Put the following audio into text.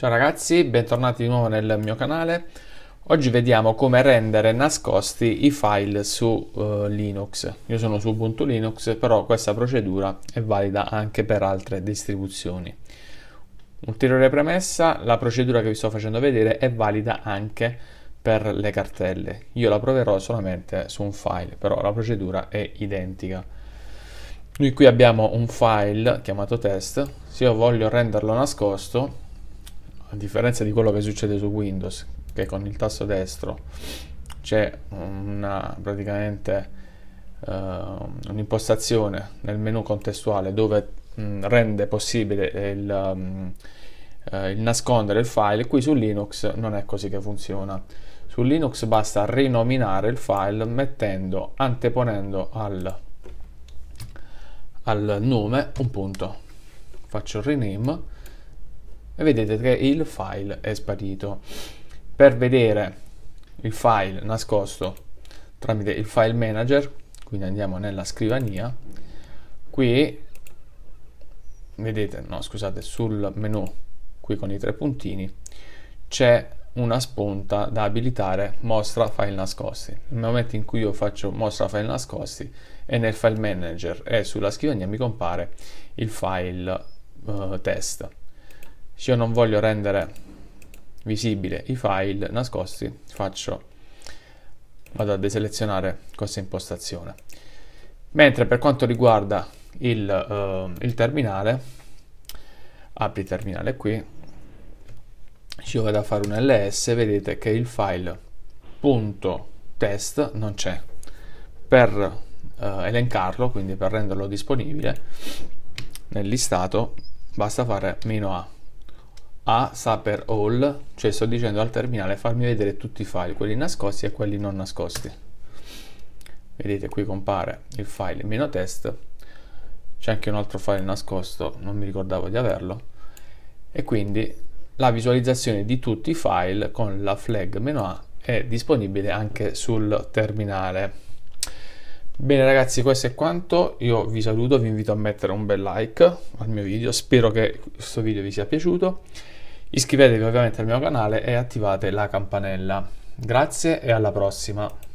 Ciao ragazzi, bentornati di nuovo nel mio canale. Oggi vediamo come rendere nascosti i file su uh, Linux. Io sono su Ubuntu Linux, però questa procedura è valida anche per altre distribuzioni. Ulteriore premessa, la procedura che vi sto facendo vedere è valida anche per le cartelle. Io la proverò solamente su un file, però la procedura è identica. Noi qui abbiamo un file chiamato test, se io voglio renderlo nascosto a differenza di quello che succede su Windows, che con il tasto destro c'è una praticamente uh, un'impostazione nel menu contestuale dove mh, mm, rende possibile il, um, uh, il nascondere il file, qui su Linux non è così che funziona. Su Linux basta rinominare il file mettendo, anteponendo al, al nome un punto. Faccio rename e vedete che il file è sparito. Per vedere il file nascosto tramite il file manager, quindi andiamo nella scrivania, qui vedete, no scusate, sul menu qui con i tre puntini c'è una spunta da abilitare mostra file nascosti. Nel momento in cui io faccio mostra file nascosti e nel file manager e sulla scrivania mi compare il file uh, test se io non voglio rendere visibile i file nascosti faccio vado a deselezionare questa impostazione mentre per quanto riguarda il, uh, il terminale apri terminale qui se io vado a fare un ls vedete che il file punto test non c'è per uh, elencarlo quindi per renderlo disponibile nel listato basta fare meno a a saper all, cioè sto dicendo al terminale farmi vedere tutti i file, quelli nascosti e quelli non nascosti. Vedete qui compare il file meno test, c'è anche un altro file nascosto, non mi ricordavo di averlo, e quindi la visualizzazione di tutti i file con la flag meno a è disponibile anche sul terminale. Bene ragazzi, questo è quanto, io vi saluto, vi invito a mettere un bel like al mio video, spero che questo video vi sia piaciuto Iscrivetevi ovviamente al mio canale e attivate la campanella. Grazie e alla prossima!